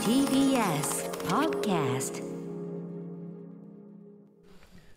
TBS Podcast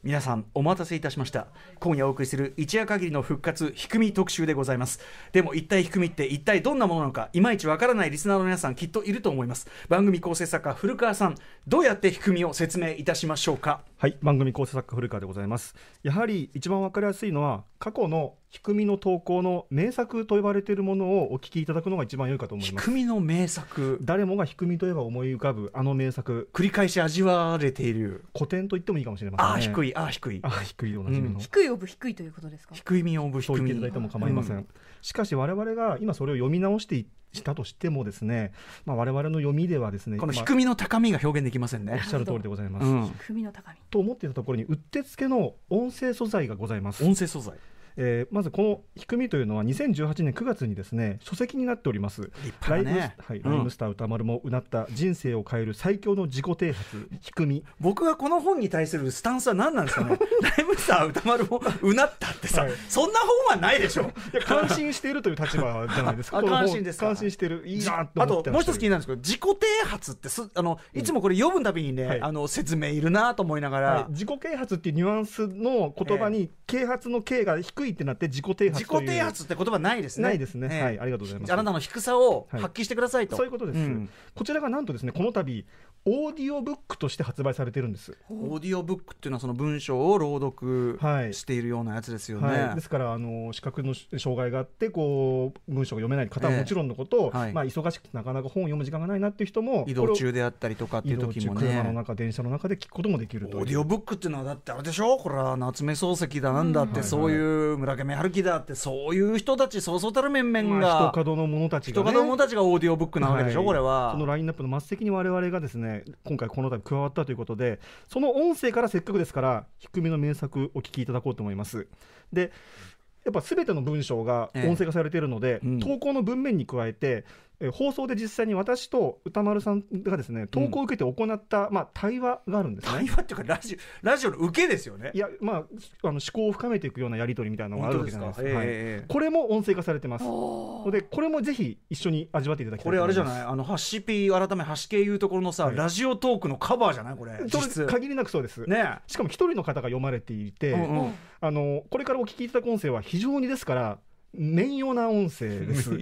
皆さんお待たせいたしました今夜お送りする一夜限りの復活ひくみ特集でございますでも一体ひくみって一体どんなものなのかいまいちわからないリスナーの皆さんきっといると思います番組構成作家古川さんどうやってひくみを説明いたしましょうかはい番組構成作家古川でございますやはり一番わかりやすいのは過去の低みの投稿の名作と呼ばれているものをお聞きいただくのが一番良いかと思います低みの名作誰もが低みといえば思い浮かぶあの名作繰り返し味わわれている古典と言ってもいいかもしれません、ね、あ低いあ低いあ低いおなじみの、うん、低いオブ低いということですか低みオブ低い。そうていただいても構いません、うん、しかし我々が今それを読み直していっしたとしてもですね、まあ、我々の読みではですねこの低みの高みが表現できませんね、おっしゃる通りでございます、うん、低みの高みと思っていたところにうってつけの音声素材がございます音声素材えー、まずこの「ひくみ」というのは2018年9月にですね書籍になっております、ライムはいライムスター歌丸もうなった人生を変える最強の自己啓発「ひくみ」僕がこの本に対するスタンスは何なんですかね ライムスター歌丸もうなったってさ、そんな本はないでしょいや感心しているという立場じゃないですか 感心です感心してるいいなとあともう一つ気になるんですけど自己啓発ってすあのいつもこれ読むたびにね、あの説明いるなと思いながら、自己啓発っていうニュアンスの言葉に、啓発の「啓」が低いいってなって自己啓発自己啓発って言葉ないですね。ないですね。えー、はい、ありがとうございます。あなたの低さを発揮してくださいと。はい、そういうことです、うん。こちらがなんとですね、この度オーディオブックとして発売されてるんですオーディオブックっていうのはその文章を朗読しているようなやつですよね、はいはい、ですからあの視覚の障害があってこう文章が読めない方はもちろんのこと、えーはい、まあ、忙しくてなかなか本を読む時間がないなっていう人も移動中であったりとかっていう時もね車の中電車の中で聞くこともできるオーディオブックっていうのはだってあれでしょこれは夏目漱石だなんだって、うん、そういう村上春樹だってそういう人たちそうそうたる面々が、まあ、人角の者たちが、ね、人角の者たちがオーディオブックなわけでしょ、これはそのラインナップの末席に我々がですねね今回この度加わったということでその音声からせっかくですから低めの名作お聞きいただこうと思いますでやっぱ全ての文章が音声化されているので、ええうん、投稿の文面に加えてえ放送で実際に私と歌丸さんがですね投稿を受けて行った、うん、まあ、対話があるんですね。対話っていうかラジオ ラジオの受けですよね。いやまああの思考を深めていくようなやり取りみたいなのがあるわけじゃないですか。すかはい、これも音声化されてます。でこれもぜひ一緒に味わっていただきたいこれあれじゃないあのハッシピ改めハシ系いうところのさ、はい、ラジオトークのカバーじゃないこれ。限りなくそうです。ね。しかも一人の方が読まれていて、うんうん、あのこれからお聞きいただく音声は非常にですから綿用な音声です。あ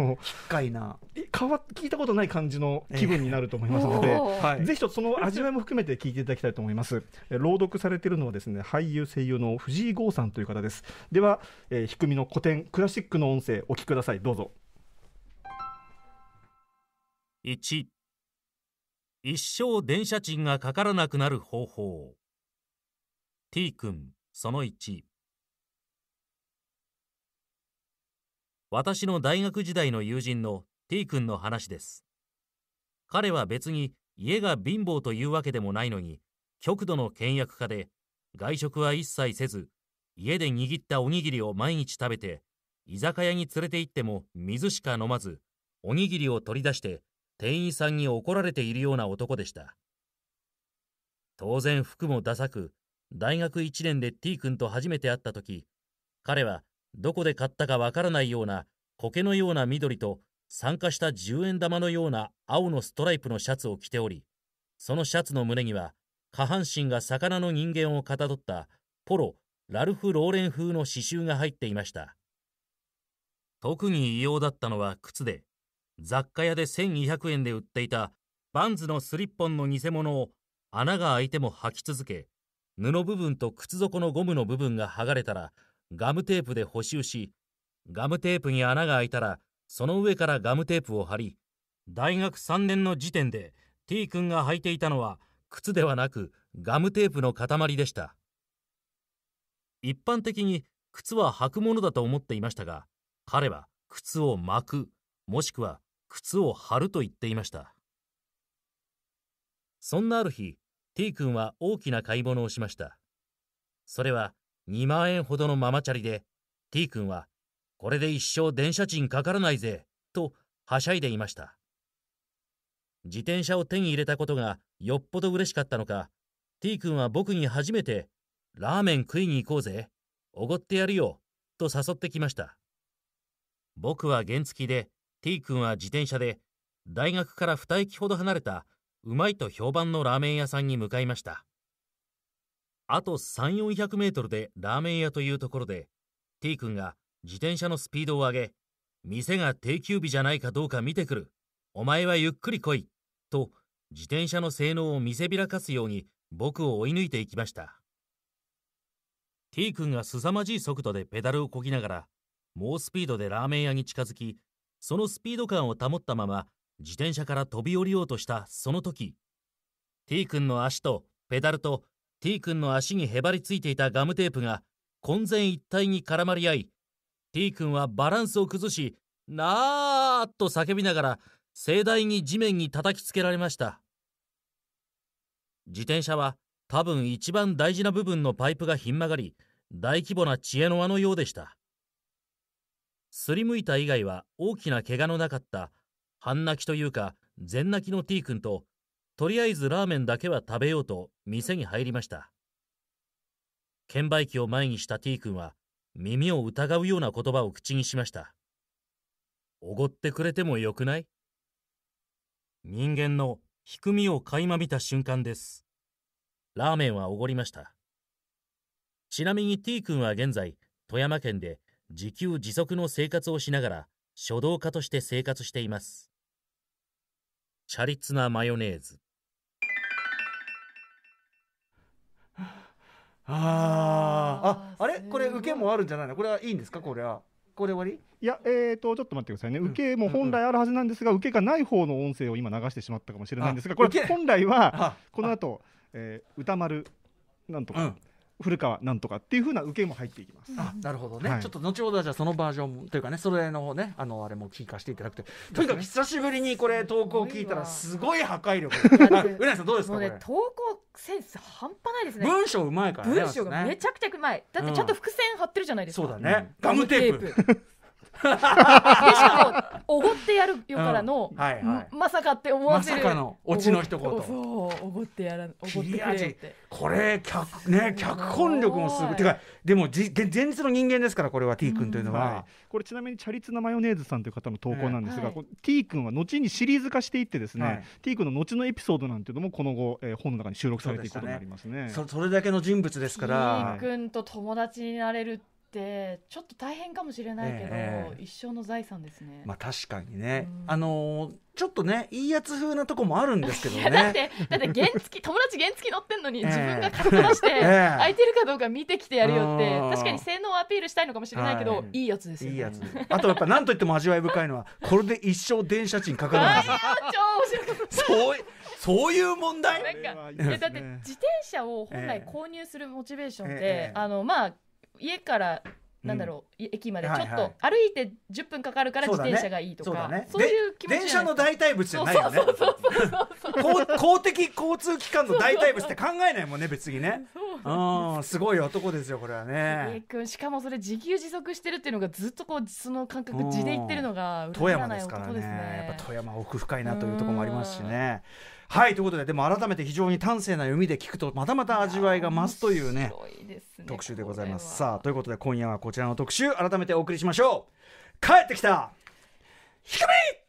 の、機械な。変わ、聞いたことない感じの気分になると思いますので、えー、ぜひとその味わいも含めて聞いていただきたいと思います。朗読されているのはですね、俳優声優の藤井剛さんという方です。では、えー、低みの古典、クラシックの音声、お聞きください。どうぞ。一。一生電車賃がかからなくなる方法 T 君その一。私の大学時代の友人の T 君の話です。彼は別に家が貧乏というわけでもないのに、極度の倹約家で、外食は一切せず、家で握ったおにぎりを毎日食べて、居酒屋に連れて行っても水しか飲まず、おにぎりを取り出して店員さんに怒られているような男でした。当然服もダサく、大学1年で T 君と初めて会った時、彼はどこで買ったかわからないような苔のような緑と酸化した十円玉のような青のストライプのシャツを着ており、そのシャツの胸には下半身が魚の人間をかたどったポロ・ラルフ・ローレン風の刺繍が入っていました。特に異様だったのは靴で、雑貨屋で1200円で売っていたバンズのスリッポンの偽物を穴が開いても履き続け、布部分と靴底のゴムの部分が剥がれたらガムテープで補修し、ガムテープに穴が開いたら、その上からガムテープを貼り、大学3年の時点で T 君が履いていたのは靴ではなくガムテープの塊でした。一般的に靴は履くものだと思っていましたが、彼は靴を巻く、もしくは靴を貼ると言っていました。そんなある日、T 君は大きな買い物をしました。それは2万円ほどのママチャリで T 君はこれで一生電車賃かからないぜとはしゃいでいました自転車を手に入れたことがよっぽど嬉しかったのか T 君は僕に初めて「ラーメン食いに行こうぜおごってやるよ」と誘ってきました僕は原付で T 君は自転車で大学から2駅ほど離れたうまいと評判のラーメン屋さんに向かいましたあと3、400メートルでラーメン屋というところで、T 君が自転車のスピードを上げ、店が定休日じゃないかどうか見てくる。お前はゆっくり来い。と、自転車の性能を見せびらかすように僕を追い抜いていきました。T 君が凄まじい速度でペダルをこぎながら、猛スピードでラーメン屋に近づき、そのスピード感を保ったまま自転車から飛び降りようとしたその時、T 君の足とペダルと T 君の足にへばりついていたガムテープが混然一体に絡まり合い T 君はバランスを崩しなーっと叫びながら盛大に地面に叩きつけられました自転車は多分一番大事な部分のパイプがひん曲がり大規模な知恵の輪のようでしたすりむいた以外は大きな怪我のなかった半泣きというか全泣きの T 君ととりあえずラーメンだけは食べようと店に入りました。券売機を前にした T 君は耳を疑うような言葉を口にしました。おごってくれてもよくない人間の低みを垣間見た瞬間です。ラーメンはおごりました。ちなみに T 君は現在、富山県で自給自足の生活をしながら書道家として生活しています。チャリツナマヨネーズあああれこれ受けもあるんじゃないのこれはいいんですかこれはこれ終わりいや、えーと、ちょっと待ってくださいね、受けも本来あるはずなんですが、受けがない方の音声を今、流してしまったかもしれないんですが、これ、本来はこの後、えー、歌丸なんとか、古川なんとかっていうふうな受けも入っていきます。あなるほどね、はい、ちょっと後ほどじゃあそのバージョンというかねそれの方ねあのあれも聞かせていただくと とにかく久しぶりにこれ投稿聞いたらすごい破壊力 うなさんどうですか、ね、投稿センス半端ないですね文章うまいから、ね、文章がめちゃくちゃうまいだってちゃんと伏線張ってるじゃないですか、そうだねガムテープでしかもおごってやるよからの、はいはい、まさかって思わせるまさかのオチの一言そうおごってやらおごってくれってこれ脚ね脚本力もすごいてかでもじ前日の人間ですからこれは T 君というのは、うんはい、これちなみにチャリツナマヨネーズさんという方の投稿なんですが、えーはい、T 君は後にシリーズ化していってですね、はい、T 君の後のエピソードなんていうのもこの後、えー、本の中に収録されていくことになりますね、ね、それだけの人物ですから T 君と友達になれるってちょっと大変かもしれないけど、えー、一生の財産ですね。まあ確かにね、うん、あのー、ちょっとねいいやつ風なとこもあるんですけどね。だってだって原付 友達原付乗ってんのに自分が体出して、空いてるかどうか見てきてやるよって、確かに性能をアピールしたいのかもしれないけど、はい、いいやつですよ、ね、いいやつ。あとやっぱなんと言っても味わい深いのはこれで一生電車賃かかるんですよ。超面白い。そうそういう問題。なんか、いやだって自転車を本来購入するモチベーションって、えーえー、あのまあ家からなんだろう、駅までちょっと歩いて10分かかるから自転車がいいとか、そういう気持ち電車の代替物じゃないよね公的交通機関の代替物って考えないもんね別にねうんすごい男ですよこれはね君しかもそれ自給自足してるっていうのがずっとこうその感覚地でいってるのが富山ですからねやっぱ富山奥深いなというところもありますしね。はいということででも改めて非常に端正な読みで聞くとまたまた味わいが増すというねね特集でございますさあということで今夜はこちらの特集改めてお送りしましょう帰ってきた低み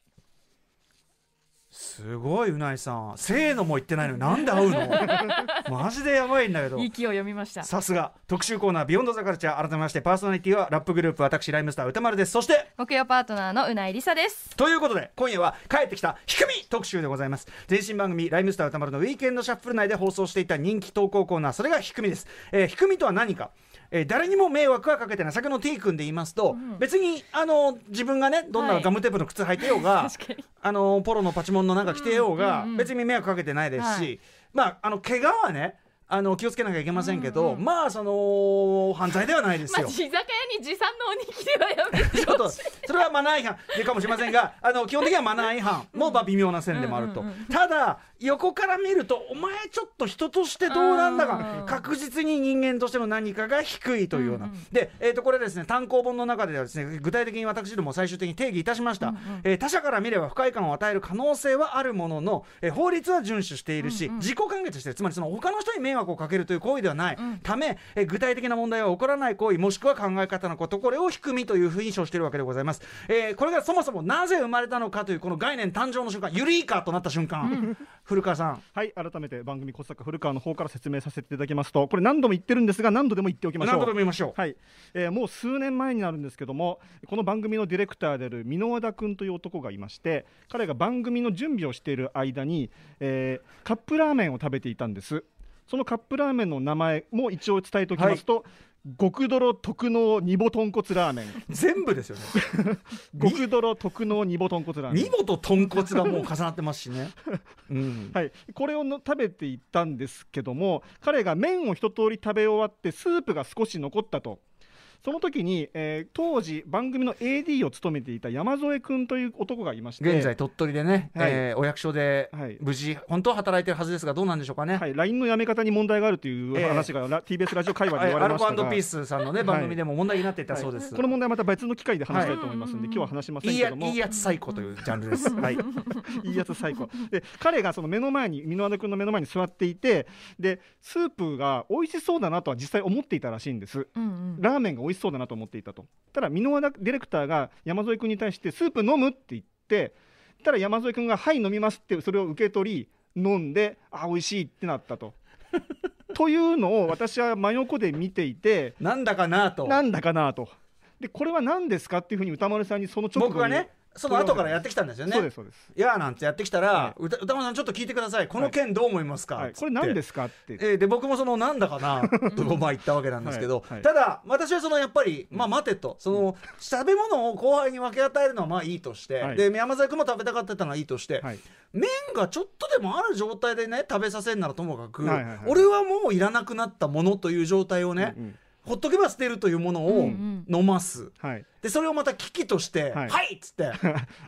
すごいうないさんせーのも言ってないのになんで会うの マジでやばいんだけど息を読みましたさすが特集コーナー「ビヨンドザカルチャー改めましてパーソナリティはラップグループ私ライムスター歌丸ですそして木曜パートナーのうないりさですということで今夜は帰ってきたひくみ特集でございます前身番組「ライムスター歌丸のウィーケンドシャッフル内で放送していた人気投稿コーナーそれがひくみです、えー、ひくみとは何かえー、誰にも迷惑はかけてない先の T 君で言いますと、うん、別にあの自分がねどんなガムテープの靴履いてようが、は い、あのポロのパチモンのなんか着てようが、うん別に迷惑かけてないですし、まああの怪我はねあの気をつけなきゃいけませんけど、うんうん、まあその犯罪ではないですよ。まあ、居酒屋に持参のおにぎりはやめてちょっとそれはマナー違反かもしれませんがあの基本的にはマナー違反もまあ微妙な線でもあると、うんうんうん、ただ横から見るとお前ちょっと人としてどうなんだか確実に人間としての何かが低いというような、うんうん、で、えー、とこれですね単行本の中ではですね具体的に私ども最終的に定義いたしました、うんうん、えー、他者から見れば不快感を与える可能性はあるものの、えー、法律は遵守しているし、うんうん、自己完結してるつまりその他の人に迷惑惑をかけるという行為ではない、うん、ためえ具体的な問題は起こらない行為もしくは考え方のことこれを低みというふうに称しているわけでございます、えー、これがそもそもなぜ生まれたのかというこの概念誕生の瞬間ユリイカとなった瞬間、うん、古川さんはい改めて番組小坂古川の方から説明させていただきますとこれ何度も言ってるんですが何度でも言っておきましょう何度でも言いましょう、はいえー、もう数年前になるんですけどもこの番組のディレクターである箕輪田君という男がいまして彼が番組の準備をしている間に、えー、カップラーメンを食べていたんですそのカップラーメンの名前も一応伝えておきますと、はい極泥特納煮ぼ豚骨ラーメン全部ですよね 極泥特納煮ぼ豚骨ラーメン煮ぼと豚骨がもう重なってますしね、うん、はい、これをの食べていったんですけども彼が麺を一通り食べ終わってスープが少し残ったとその時に、えー、当時番組の AD を務めていた山添君という男がいまして現在鳥取でね、はい、えー、お役所で無事、はい、本当は働いてるはずですがどうなんでしょうかね、はい、LINE のやめ方に問題があるという話が、えー、TBS ラジオ界隈で言われましたが、アルコピースさんのね番組でも問題になっていたそうです、はい、この問題はまた別の機会で話したいと思いますので、今日は話しませんけどもいいやつ最高というジャンルですはい いいやつ最高で彼がその目の前に箕輪田君の目の前に座っていてでスープが美味しそうだなとは実際思っていたらしいんです、うんうん、ラーメンが美味味しそうだなと思っていたとただ箕輪ディレクターが山添君に対してスープ飲むって言ってたら山添君が「はい飲みます」ってそれを受け取り飲んであ美味しいってなったと。というのを私は真横で見ていてなんだかなと。なんだかなとでこれは何ですかっていうふうに歌丸さんにその直後に僕はねその後からやってきたんですよね。そうですそうです。いやなんてやってきたら、歌歌さんちょっと聞いてください。この件どう思いますか。はい、これ何ですかって。えー、で僕もそのなんだかな とまあ言ったわけなんですけど、はいはい、ただ私はそのやっぱりまあ待てとその食べ物を後輩に分け与えるのはまあいいとして、で山崎も食べたかったのはいいとして、麺がちょっとでもある状態でね食べさせるならともかく、はいはいはい、俺はもういらなくなったものという状態をね。うんうんほっとけば捨てるというものを飲ます、はい、でそれをまた危機として「はい」はい、っつって 「あ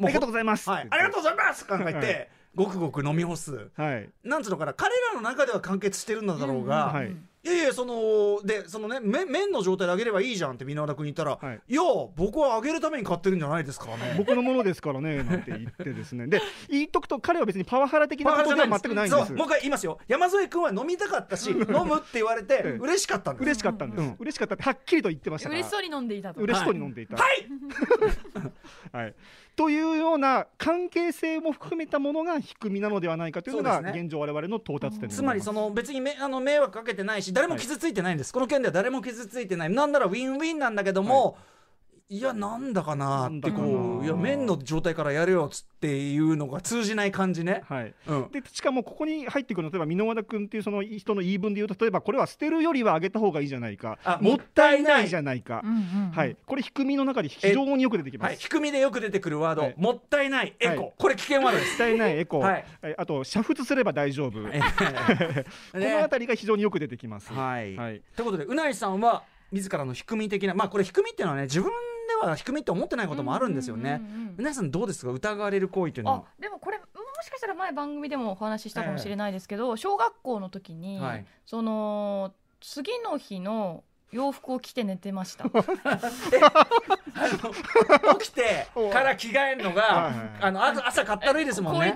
りがとうございます」はい、ありがとうございます」考えて、ごくごく飲み干す、はい、なんつうのかな彼らの中では完結してるんだろうが、うんうんはいいやいやそのでそのね麺の状態であげればいいじゃんって箕輪田君に言ったら、い、や僕はあげるために買ってるんじゃないですかね僕のものですからね なんて言ってですねで言っとくと彼は別にパワハラ的なことでは全くないんですもう一回言いますよ山添君は飲みたかったし飲むって言われて嬉しかったんです嬉しかったんです、う嬉しかったってはっきりと言ってましたから嬉しそうに飲んでいたと嬉しそうに飲んでいたはい、はいというような関係性も含めたものが低みなのではないかというのが現状、我々の到達点、ね、つまりその別にめあの迷惑かけてないし誰も傷ついてないんです、はい、この件では誰も傷ついてないなんならウィンウィンなんだけども、はいいやなんだかなってこういや麺の状態からやれよっつっていうのが通じない感じね、はいうん、でしかもここに入ってくるの例えば箕輪田君っていうその人の言い分で言うと例えばこれは捨てるよりは上げた方がいいじゃないかもったいないじゃないか、うんうんうん、はい、これ低みの中で非常によく出てきます、はい、低みでよく出てくるワード、はい、もったいないエコ、はい、これ危険ワードですもったいないエコ、はい、あと煮沸すれば大丈夫 この辺りが非常によく出てきます、はいはい、ということでうないさんは自らの低み的なまあこれ低みっていうのはね自分は低めって思ってないこともあるんですよね。皆さんどうですか疑われる行為というのは。でもこれもしかしたら前番組でもお話ししたかもしれないですけど、えー、小学校の時に、はい、その次の日の洋服を着て寝てました 起きてから着替えるのがあの朝かったるいですもんね。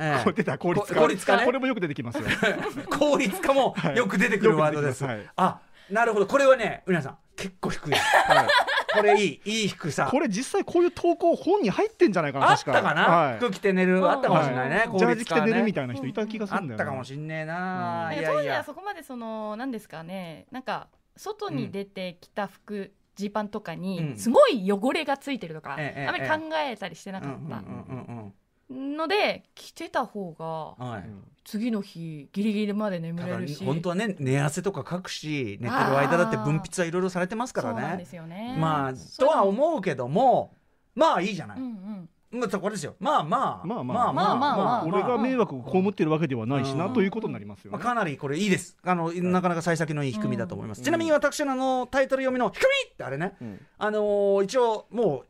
ええ、出た効率化効率化、ね、これもよく出てきますよ 効率化もよく出てくるワードです、はい、あなるほどこれはねうなさん結構低い、はい、これいいいい服さこれ実際こういう投稿本に入ってんじゃないかなあったかな、服着て寝るあったかもしれないね、ジャージ着て寝るみたいな人いた気がするんだよ、ね、あったかもしんねえな、う当時はそこまでその何ですかねなんか外に出てきた服、ジーパンとかにすごい汚れがついてるとか、あまり考えたりしてなかった。ので着てた方がはい次の日ギリギリまで眠だかれらるし本当はね寝汗とかかくし寝てる間だって分泌はいろいろされてますからそうなんでねすよねまあとは思うけどもまあいいじゃなうい、んうんまあそこですよまあまあまあまあまあまあまあ俺が迷惑を被ってるわけではないしうなんということになりますよまあ、。かなりこれいいですあの、なかなか幸先のいい組みだと思います、うんちなみに私のあのタイトル読みの「組み!」ってあれね、うんあのー一応もう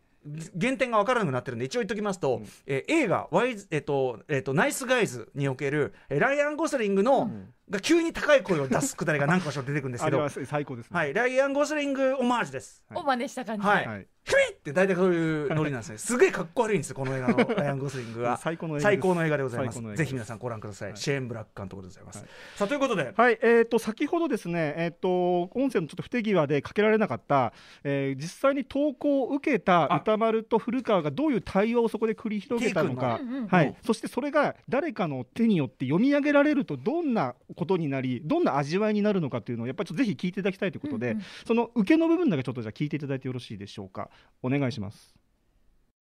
原点が分からなくなってるんで一応言っときますと、うん、えー、映画ワイズ、えーとえーと「ナイスガイズ」における、えー、ライアン・ゴスリングの、うん、が急に高い声を出すくだりが何か所出てくるんですけど 最高です、ね、はい、ライアン・ゴスリングオマージュです。はい、お真似した感じ、はい、はいヒイって大体そういうノリなんですね。すげえかっこ悪いんですよ、この映画のライアン・ゴスリングは。最高の映画でございます。ぜひ皆さんご覧ください。はい、シェーン・ブラック監督でございます。はい、さあということで、はいえーと、先ほどですね、えーと、音声のちょっと不手際でかけられなかった、えー、実際に投稿を受けた歌丸と古川がどういう対話をそこで繰り広げたのか、のはい、うん、そしてそれが誰かの手によって読み上げられるとどんなことになり、どんな味わいになるのかというのを、やっぱりぜひ聞いていただきたいということで、うんうん、その受けの部分だけちょっとじゃ聞いていただいてよろしいでしょうか。お願いします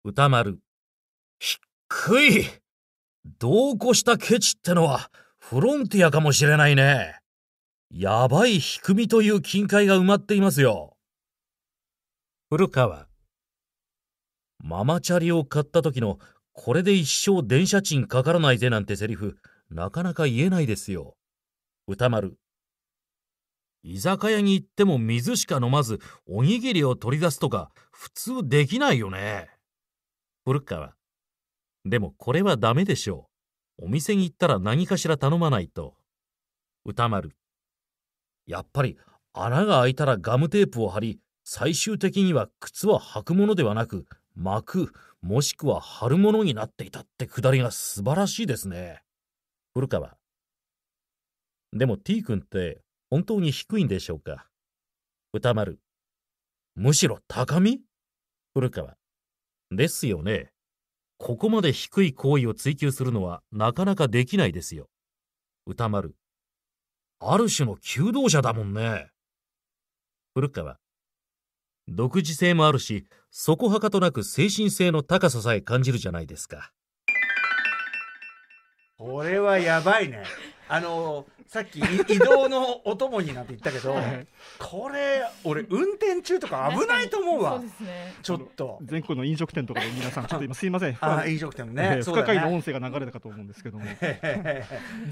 歌丸低い同行したケチってのはフロンティアかもしれないねやばい低みという金塊が埋まっていますよ古川ママチャリを買った時のこれで一生電車賃かからないぜなんてセリフなかなか言えないですよ歌丸居酒屋に行っても水しか飲まずおにぎりを取り出すとか普通できないよね。古川。でもこれはダメでしょう。お店に行ったら何かしら頼まないと。歌丸。やっぱり穴が開いたらガムテープを貼り、最終的には靴は履くものではなく、巻く、もしくは貼るものになっていたってくだりが素晴らしいですね。古川。でも T 君って本当に低いんでしょうか歌丸。むしろ高み古川。ですよね。ここまで低い行為を追求するのはなかなかできないですよ。歌丸。ある種の求道者だもんね。古川。独自性もあるし、そこはかとなく精神性の高ささえ感じるじゃないですか。これはやばいね。あのさっき移動のお供になんて言ったけど、はい、これ俺運転中とか危ないと思うわ、ね、ちょっと全国の飲食店とかで皆さんちょっと今すいませんあ飲食店ね、えー、不可解な音声が流れたかと思うんですけども、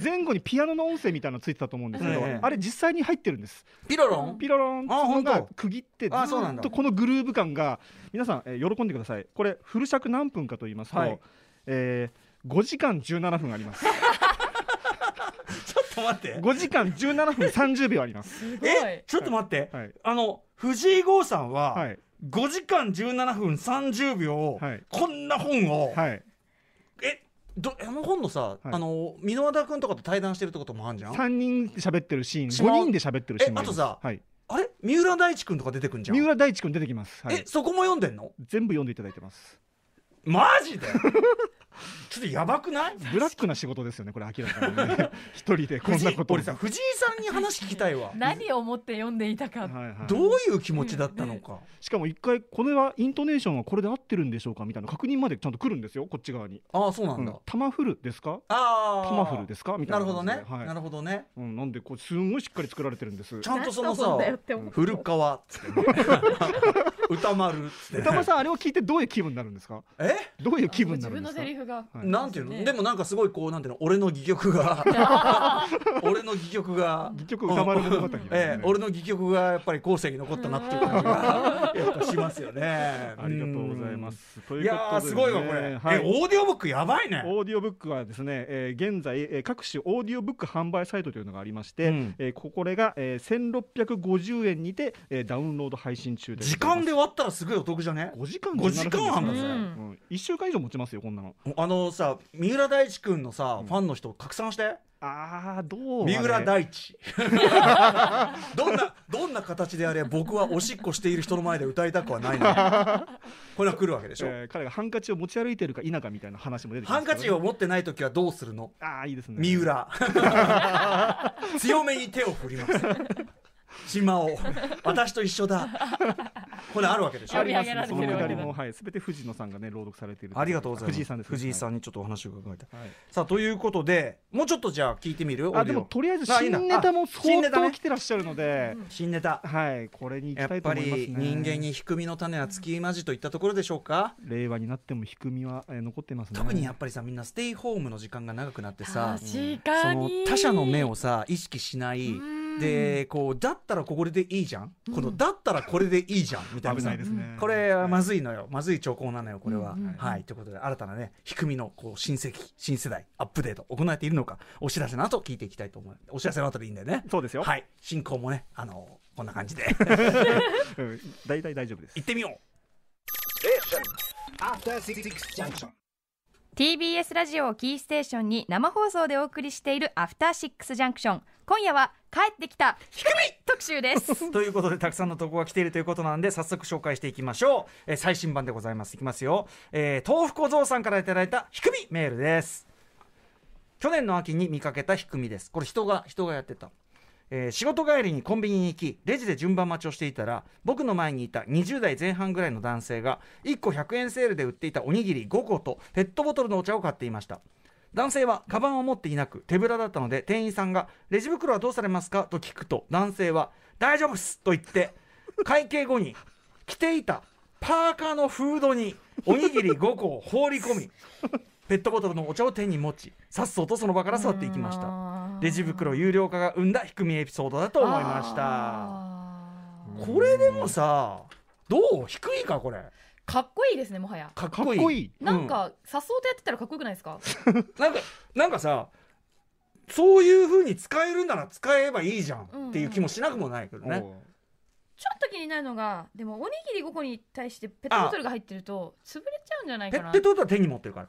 前後にピアノの音声みたいなのついてたと思うんですけど、あれ実際に入ってるんですピロロンピロロンっていうのが区切ってずっとこのグルーヴ感が皆さん、えー、喜んでくださいこれフル尺何分かと言いますと、はい、えー、5時間17分ありますと待って5時間17分30秒ありますえちょっと待って、はい、あの藤井剛さんは、5時間17分30秒、はい、こんな本を、はい、えどあの本のさ、はい、あの箕輪田君とかと対談してるってこともあるじゃん3人で喋ってるシーン5人で喋ってるシーンあとさ、はい、あれ三浦大知君とか出てくんじゃん三浦大知君出てきます、はい、えそこも読んでんの全部読んでいただいてますマジでちょっとやばくないブラックな仕事ですよねこれ明らかに、ね、一人でこんなこと藤井藤井さんに話聞きたいわ 何を思って読んでいたか、はいはい、どういう気持ちだったのか、しかも一回これはイントネーションはこれで合ってるんでしょうかみたいな確認までちゃんと来るんですよこっち側にああそうなんだ、うタマフルですかああタマフルですかみたいな、なるほどね、はい、なるほどね、うん、なんでこうすごいしっかり作られてるんですちゃんとそのさ古川っって、ね、歌丸って歌丸さんあれを聞いてどういう気分になるんですかえどういう気分になるんですかが、はなんていうのでもなんかすごいこうなんていうの俺の戯曲が 俺の戯曲が戯曲歌丸物語、ね、ええ、俺の戯曲がやっぱり後世に残ったなっていう感じが やっぱしますよね ありがとうございます、うん、いやすごいわこれ、はい、オーディオブックやばいねオーディオブックはですね、えー、現在、えー、各種オーディオブック販売サイトというのがありまして、うん、えー、これが、えー、1650円にて、えー、ダウンロード配信中です時間で終わったらすごいお得じゃね5時間5時間半だぜ、1週間以上持ちますよこんなのあのさ三浦大知君のさ、ファンの人拡散してああどう、ね、三浦大知 どんなどんな形であれ僕はおしっこしている人の前で歌いたくはないの これは来るわけでしょ、えー、彼がハンカチを持ち歩いてるか否かみたいな話も出てきます、ね、ハンカチを持ってない時はどうするのああいいですね三浦 強めに手を振ります島を私と一緒だこれあるわけでしょありますねそのくだりもはいすべて藤野さんがね朗読されているありがとうございます藤井さんです、ね、藤井さんにちょっとお話を伺いた、はい、さあということでもうちょっとじゃあ聞いてみるあでもとりあえず新ネタも相当来てらっしゃるので新ネタ、ね、はいこれにいきたいと思います、ね、やっぱり人間に低みの種はきまじといったところでしょうか令和になっても低みは、え残ってますね特にやっぱりさみんなステイホームの時間が長くなってさその他者の目をさ意識しない、うんでこうだったらこれでいいじゃん、このだったらこれでいいじゃんみたいな、ね、これはまずいのよ、まずい兆候なのよこれは、はいということで新たなね低みのこう新世紀新世代アップデート行えているのかお知らせの後聞いていきたいと思いますお知らせの後でいいんだよねそうですよはい進行もねあのこんな感じで 大体大丈夫です行ってみようえ TBS ラジオキーステーションに生放送でお送りしているアフターシックスジャンクション今夜は帰ってきた低み特集です ということでたくさんの投稿が来ているということなんで早速紹介していきましょう、えー、最新版でございますいきますよ、えー、豆腐小僧さんからいただいた低みメールです去年の秋に見かけた低みですこれ人が人がやってたえー、仕事帰りにコンビニに行きレジで順番待ちをしていたら僕の前にいた20代前半ぐらいの男性が1個100円セールで売っていたおにぎり5個とペットボトルのお茶を買っていました男性はカバンを持っていなく手ぶらだったので店員さんが「レジ袋はどうされますか?」と聞くと男性は「大丈夫っす!」と言って会計後に着ていたパーカーのフードにおにぎり5個を放り込みペットボトルのお茶を手に持ちさっそうとその場から座っていきましたレジ袋有料化が生んだ低みエピソードだと思いましたこれでもさどう低いかこれかっこいいですねもはやかっこいいなんかさっそうとやってたらかっこよくないですかなんかなんかさそういうふうに使えるなら使えばいいじゃんっていう気もしなくもないけどね、うんうん、ちょっと気になるのがでもおにぎり5個に対してペットボトルが入ってると潰れちゃうんじゃないかなペットボトルは手に持ってるから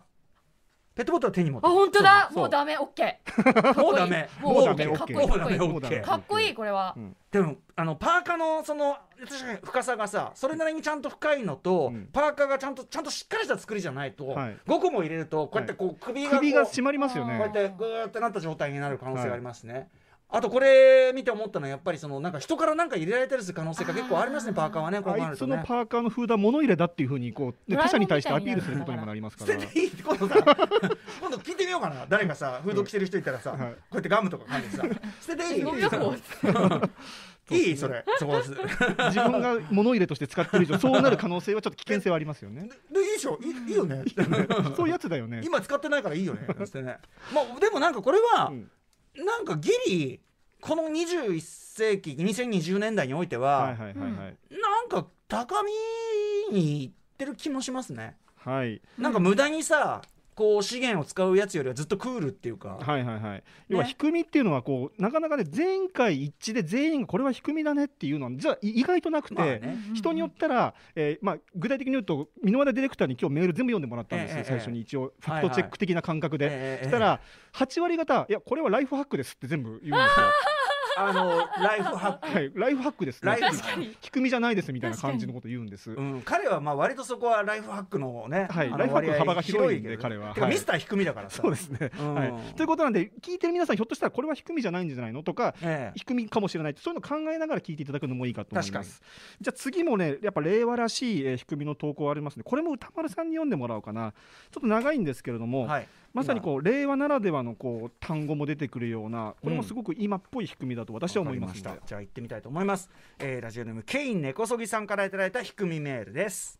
ペットボトル手に持ってあ本当だ もうダメオッケーもうダメもうダメオッケーもうダメオかっこいいこれは、でもあのパーカーのその深さがさそれなりにちゃんと深いのと、パーカーがちゃんとちゃんとしっかりした作りじゃないと、五個も入れるとこうやってこう首が首が締まりますよねこうやってぐーってなった状態になる可能性がありますね、あとこれ見て思ったのはやっぱりそのなんか人からなんか入れられたりする可能性が結構ありますねパーカーはねこうなるとね。のパーカーの風だ物入れだっていうふうにこう、ね、他者に対してアピールすることにもなりますから。捨てていいってことさ 今度聞いてみようかな誰かさフード着てる人いたらさ、うんこうやってガムとか噛んでさ 捨てていい。いいそれそこです自分が物入れとして使ってる以上そうなる可能性はちょっと危険性はありますよねでいいでしょいいいよねそういうやつだよね今使ってないからいいよねてねまあでもなんかこれは、うんなんかギリこの21世紀2020年代においては,、なんか高みにいってる気もしますね。はい、なんか無駄にさ、こう資源を使うやつよりはずっとクールっていうか、はいはいはい、要は低みっていうのはこうなかなかね全会一致で全員これは低みだねっていうのはじゃ意外となくて、まあね、人によったら、えーまあ、具体的に言うと箕輪田ディレクターに今日メール全部読んでもらったんですよ、えー、最初に一応ファクトチェック的な感覚で、はいはい、したら8割方「いやこれはライフハックです」って全部言うんですよ。あのライフハック、はい、ライフハックですね聞く身じゃないですみたいな感じのこと言うんです、うん、彼はまあ割とそこはライフハックのね、はい、ライフハック幅が広いんで彼は、はい、ミスター低みだからそうですね、うん、はい、ということなんで聞いてる皆さんひょっとしたらこれは低みじゃないんじゃないのとか、ええ、低みかもしれないそういうの考えながら聞いていただくのもいいかと思いますじゃあ次もねやっぱ令和らしい、え低みの投稿ありますねこれも歌丸さんに読んでもらおうかなちょっと長いんですけれども、はいまさにこう令和ならではのこう単語も出てくるようなこれもすごく今っぽい仕組みだと私は思いました、じゃあ行ってみたいと思います、えー、ラジオネームケイン根こそぎさんからいただいた低みメールです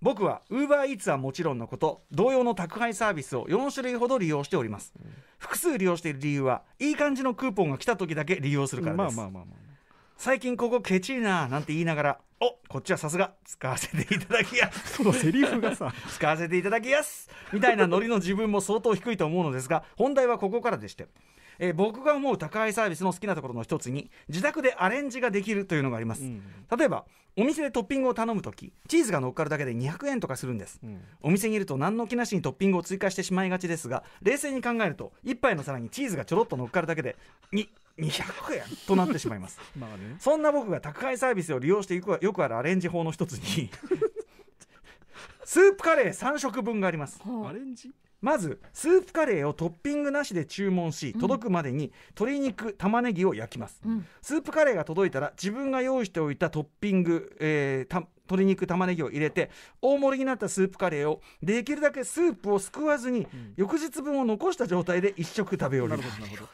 僕は UberEats はもちろんのこと同様の宅配サービスを4種類ほど利用しております、うん、複数利用している理由はいい感じのクーポンが来た時だけ利用するからです、まあまあまあまあ最近ここケチいななんて言いながらおこっちはさすが使わせていただきやすそのセリフがさ 使わせていただきやすみたいなノリの自分も相当低いと思うのですが本題はここからでしてえー、僕が思う宅配サービスの好きなところの一つに自宅でアレンジができるというのがあります、うん、例えばお店でトッピングを頼む時チーズが乗っかるだけで200円とかするんです、うん、お店にいると何の気なしにトッピングを追加してしまいがちですが冷静に考えると1杯の皿にチーズがちょろっと乗っかるだけでに200円となってしまいます まあ、ね、そんな僕が宅配サービスを利用していくよくあるアレンジ法の一つに スープカレー3食分がありますアレンジまずスープカレーをトッピングなしで注文し届くまでに鶏肉玉ねぎを焼きます、うん、スープカレーが届いたら自分が用意しておいたトッピング、えー、鶏肉玉ねぎを入れて大盛りになったスープカレーをできるだけスープをすくわずに、翌日分を残した状態で1食食べようる、うん、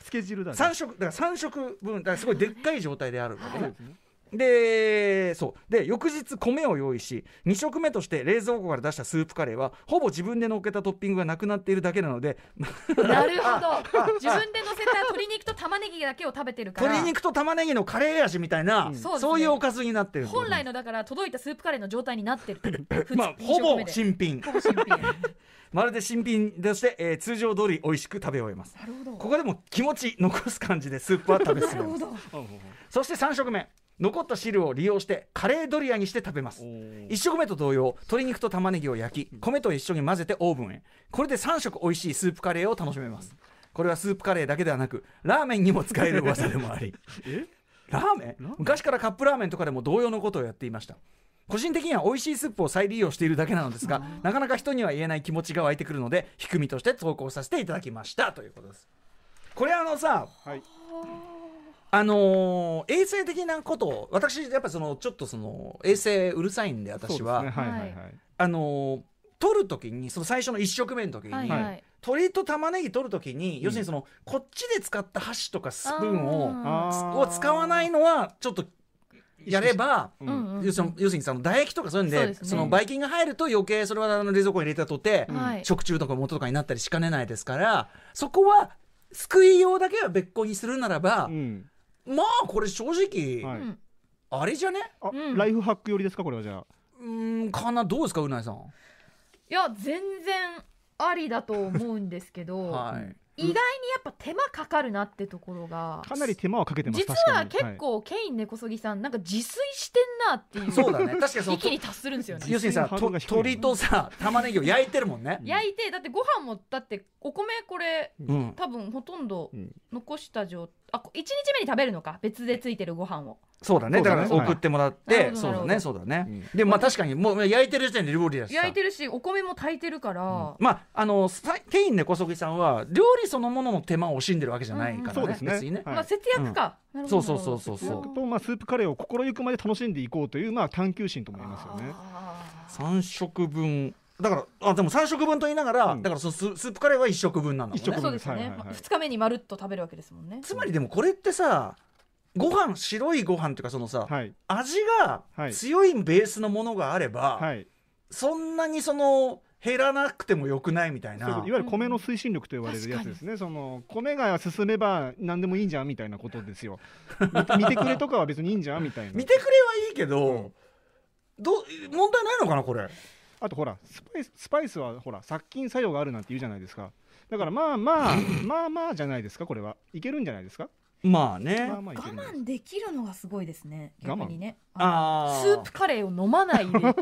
スケジュールだ、ね、3食だから3食分だからすごいでっかい状態であるわけね。でそうで翌日米を用意し2食目として冷蔵庫から出したスープカレーはほぼ自分でのっけたトッピングがなくなっているだけなので なるほど自分でのせた鶏肉と玉ねぎだけを食べてるから鶏肉と玉ねぎのカレー味みたいな、うん、そういうおかずになってる本来のだから届いたスープカレーの状態になってる まあほぼ新品 まるで新品として、えー、通常通り美味しく食べ終えますなるほどここでも気持ち残す感じでスープは食べ進めますそして3食目残った汁を利用してカレードリアにして食べます1食目と同様鶏肉と玉ねぎを焼き米と一緒に混ぜてオーブンへこれで3食美味しいスープカレーを楽しめますこれはスープカレーだけではなくラーメンにも使える噂でもあり ラーメン昔からカップラーメンとかでも同様のことをやっていました個人的には美味しいスープを再利用しているだけなのですがなかなか人には言えない気持ちが湧いてくるので低みとして投稿させていただきましたということですこれあのさ、はいあのー、衛生的なこと私やっぱそのちょっとその衛生うるさいんで私は、ねはいはいはい、あのー、取る時にその最初の1食目の時に、はいはい、鶏と玉ねぎ取る時に、要するにそのこっちで使った箸とかスプーンをを使わないのはちょっとやれば、うんうん、要するにその唾液とかそういうんで、ね、そのばい菌が入ると余計それはあの冷蔵庫に入れたとて、うん、食中とか元とかになったりしかねないですからそこは救いようだけは別個にするならば、うんまあこれ正直、はいあれじゃねあ、うんライフハック寄りですかこれはじゃあうんかなどうですかうないさんいや全然ありだと思うんですけど、はい意外にやっぱ手間かかるなってところがかなり手間はかけてます実は確かに結構、ケイン根こそぎさんなんか自炊してんなっていうそうだね 確かにそに達するんですよね要するにさと鶏とさ玉ねぎを焼いてるもんね 焼いてだってご飯もだってお米これうん多分ほとんど残した状あ1日目に食べるのか別でついてるご飯をそうだねだから送ってもらってそうだねそうだね、でまあ確かにもう焼いてる時点で料理だし焼いてるしお米も炊いてるから、まああのケインね小杉さんは料理そのものの手間を惜しんでるわけじゃないからね、別にね、まあ、節約か、そうそうそうそうそうと、まあ、スープカレーを心ゆくまで楽しんでいこうという、まあ、探求心と思いますよね3食分だからあでも3食分と言いながら、うん、だからそのスープカレーは1食分なんだもんね食分ですね、はいはいはい、2日目にまるっと食べるわけですもんねつまりでもこれってさご飯白いご飯っていうかそのさ、はい、味が強いベースのものがあれば、はい、そんなにその減らなくてもよくないみたいないわゆる米の推進力と呼ばれるやつですね、うん、その米が進めば何でもいいんじゃんみたいなことですよ 見てくれとかは別にいいんじゃんみたいな見てくれはいいけど、うん、ど問題ないのかなこれあとほらスパイス、スパイスはほら殺菌作用があるなんて言うじゃないですか。だからまあまあ、まあまあじゃないですか、これは。いけるんじゃないですか。まあね。まあまあ我慢できるのがすごいですね。我慢逆にね。ああスープカレーを飲まないで 我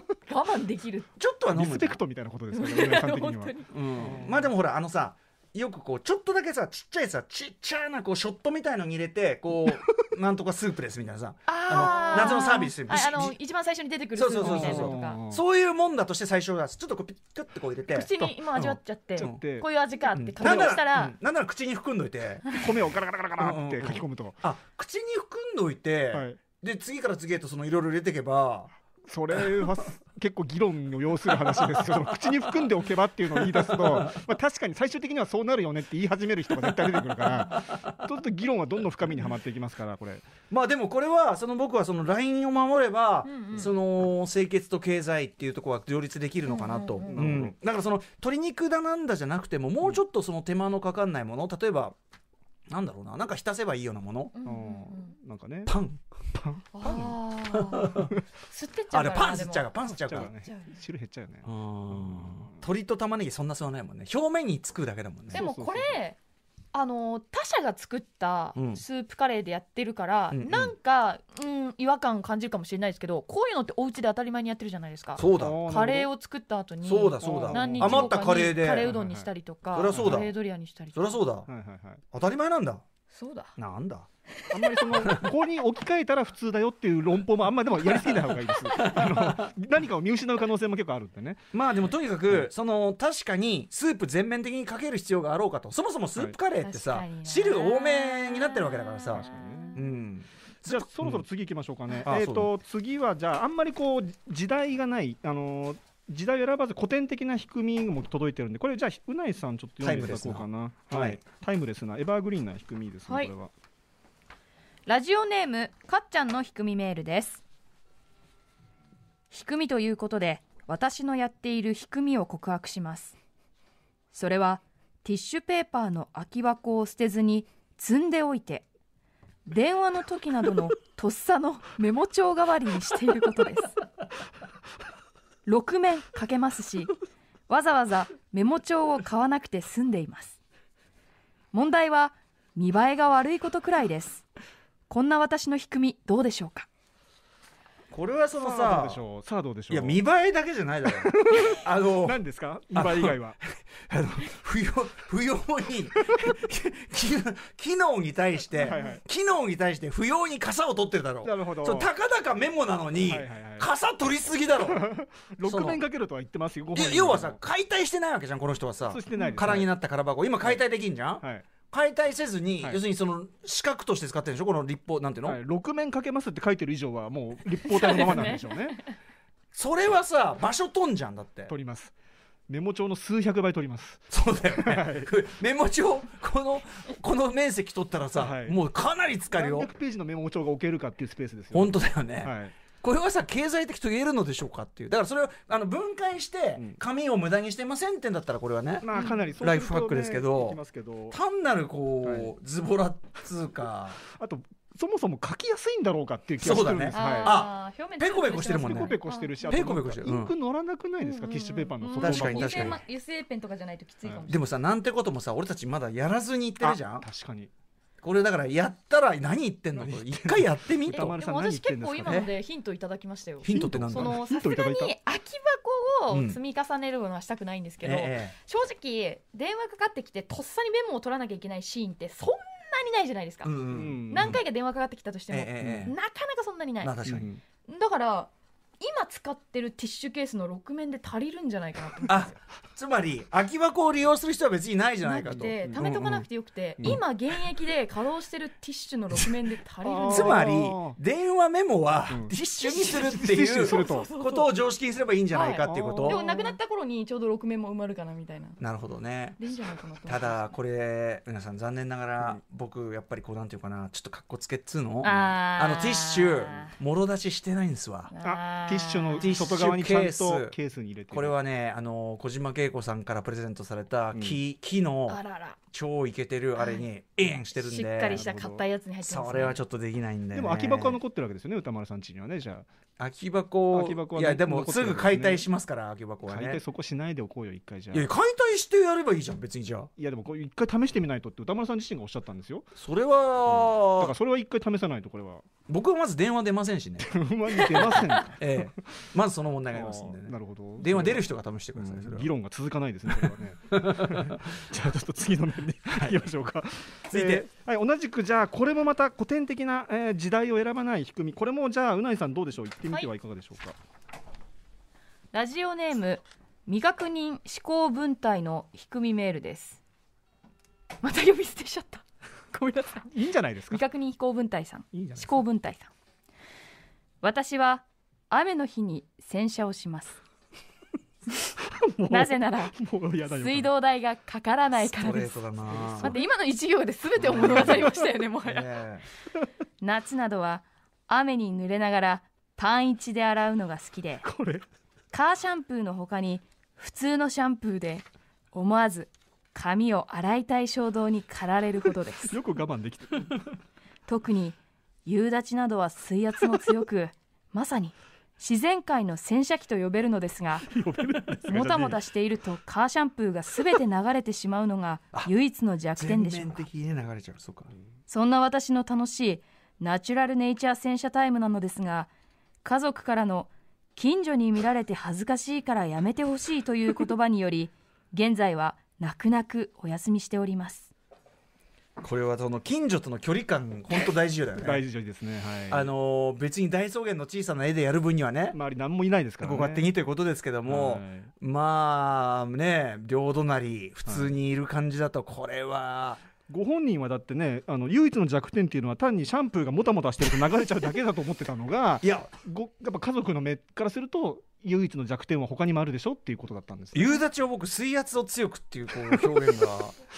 慢できる。ちょっとは飲リスペクトみたいなことですよね 本当。に。うん、まあでもほらあのさよくこうちょっとだけさちっちゃいさちっちゃなこうショットみたいのに入れてこう なんとかスープですみたいなさあの夏のサービスビあの一番最初に出てくるスープみたいなとかそういうもんだとして最初はちょっとこうピッッてこう入れて口に今味わっちゃって、うん、こういう味かって確認したら、うん、なんなら口に含んどいて米をガラガラガラガラって書き込むと、うんうん、あ口に含んどいて、はい、で次から次へとそのいろいろ入れていけばそれは結構議論を要する話ですけど口に含んでおけばっていうのを言い出すと、まあ、確かに最終的にはそうなるよねって言い始める人が絶対出てくるからちょっと議論はどんどん深みにはまっていきますからこれまあでもこれはその僕はその LINE を守れば、うんうん、その清潔と経済っていうところは両立できるのかなと、うん、うん、だからその鶏肉だなんだじゃなくてももうちょっとその手間のかかんないもの例えばなんだろうななんか浸せばいいようなもの、うんなんかねパンパンパン吸ってちゃうあれパン吸っちゃうパン吸っちゃうからね汁減っちゃうよね鶏と玉ねぎそんな吸わないもんね表面につくだけだもんねでもこれあの他社が作ったスープカレーでやってるから、うん、なんか、うん、違和感感じるかもしれないですけどこういうのってお家で当たり前にやってるじゃないですかそうだカレーを作った後にそうだそうだ何日余ったカレーでカレーうどんにしたりとか、はいはい、カレードリアにしたりとかそりゃそうだ、はいはいはい、当たり前なんだそうだなんだあんまりその、ここに置き換えたら普通だよっていう論法もあんまりでもやりすぎない方がいいです。あの、何かを見失う可能性も結構あるんでね。まあでもとにかく、その、確かにスープ全面的にかける必要があろうかと。そもそもスープカレーってさ、汁多めになってるわけだからさ。うん。じゃあそろそろ次行きましょうかね。うん、えっ、ー、と、次はじゃああんまりこう、時代がない、あのー時代を選ばず古典的な仕組みも届いてるんでこれじゃあうないさんちょっと読んでいただこうかなタイムレスなはい、タイムレスなエバーグリーンな仕組みですね、はい、これは。ラジオネームかっちゃんのひくみメールですひくみということで私のやっているひくみを告白しますそれはティッシュペーパーの空き箱を捨てずに積んでおいて電話の時などの とっさのメモ帳代わりにしていることです6面書けますしわざわざメモ帳を買わなくて済んでいます問題は見栄えが悪いことくらいですこんな私のひくみどうでしょうかこれはそのささあどうでしょういや見栄えだけじゃないだろ あの何ですか見栄え以外はあの不要不要に 機能に対して、はいはい、機能に対して不要に傘を取ってるだろうなるほどそたかだかメモなのに、はいはいはい、傘取りすぎだろ6 かけるとは言ってますよ要はさ解体してないわけじゃんこの人はさ、ね、空になった空箱今解体できんじゃん、はい解体せずに、はい要するにその四角として使ってるでしょこの立方なんていうの、はい、6面かけますって書いてる以上はもう立方体のままなんでしょうね それはさ場所取んじゃんだって取りますメモ帳の数百倍取りますそうだよね、メモ帳このこの面積取ったらさ、はいもうかなり使えるよ百ページのメモ帳が置けるかっていうスペースですよ本当だよね、はいこれはさ経済的と言えるのでしょうかっていうだからそれをあの分解して紙を無駄にしてませんってんだったらこれはね、まあ、かなり、ね、ライフハックですけど単なるこう、はい、ズボラっつうか あとそもそも書きやすいんだろうかっていう気がするんです。ね、はい。あ、ペコペコしてるもんね。ペコペコしてるし、ペコペコしてる。インク乗らなくないですか、ティッシュペーパーの確かに確かに。油性ペンとかじゃないときついかもしれない。でもさ、なんてこともさ、俺たちまだやらずにいってるじゃん。確かに。これだからやったら何言ってんの一回やってみと私結構今のでヒントいただきましたよヒントって何だろうさすがに空き箱を積み重ねるのはしたくないんですけど、うんえー、正直電話かかってきてとっさにメモを取らなきゃいけないシーンってそんなにないじゃないですか、何回か電話かかってきたとしても、えー、なかなかそんなにない、まあ、確かにだから今使ってるティッシュケースの6面で足りるんじゃないかなと思ってつまり空き箱を利用する人は別にないじゃないかと貯めとかなくてよくて、うんうん、今現役で稼働してるティッシュの6面で足りるつまり電話メモはティッシュにするっていうことを常識にすればいいんじゃないかっていうこと、はい、でもなくなった頃にちょうど6面も埋まるかなみたいななるほどねただこれ皆さん残念ながら、僕やっぱりこうなんていうかなちょっとかっこつけっつうのあのティッシュもろ出ししてないんですわあティッシュの外側にちゃんとケースに入れてこれはねあの小島恵子さんからプレゼントされた木,、木の超イケてるあれにインしてるんでしっかりした硬いやつに入ってます、ね、それはちょっとできないんで、でも空き箱は残ってるわけですよね歌丸さんちにはねじゃあ空き箱空き箱は、ね、いやでもすぐ解体しますから空き箱はね解体そこしないでおこうよ一回じゃいや解体してやればいいじゃん別にじゃいやでもこれ一回試してみないとって歌丸さん自身がおっしゃったんですよそれは、うん、だからそれは一回試さないとこれは僕はまず電話出ませんしね電話 出ません ええまずその問題がありますんで、ね、なるほど電話出る人が試してください、うん、議論が続かないですねこれはね じゃあちょっと次の面で、はい、きましょうか続いて、えー、はい、同じくじゃあこれもまた古典的な、えー、時代を選ばない仕組みこれもじゃあうないさんどうでしょうってみてはいかがでしょうか、はい、ラジオネーム未確認思考文体の低みメールですまた読み捨てしちゃった ごめんなさいいいんじゃないですか未確認思考文体さん思考文体さん私は雨の日に洗車をします なぜなら水道代がかからないからです待って今の一行で全て思い出されましたよねもはや、夏などは雨に濡れながら単一で洗うのが好きでこれカーシャンプーの他に普通のシャンプーで思わず髪を洗いたい衝動に駆られるほどです よく我慢でき特に夕立などは水圧も強くまさに自然界の洗車機と呼べるのですがもたもたしているとカーシャンプーがすべて流れてしまうのが唯一の弱点でしょうかそんな私の楽しいナチュラルネイチャー洗車タイムなのですが家族からの近所に見られて恥ずかしいからやめてほしいという言葉により現在は泣く泣くお休みしておりますこれはその近所との距離感本当大事よだよね大事ですね、はい、あの別に大草原の小さな絵でやる分にはね周り何もいないですから、ね、ご勝手にということですけども、はい、まあね両隣普通にいる感じだとこれは、はいご本人はだってねあの唯一の弱点っていうのは単にシャンプーがもたもたしてると流れちゃうだけだと思ってたのがいやごやっぱ家族の目からすると唯一の弱点は他にもあるでしょっていうことだったんです、ね、夕立を僕水圧を強くっていうこう表現が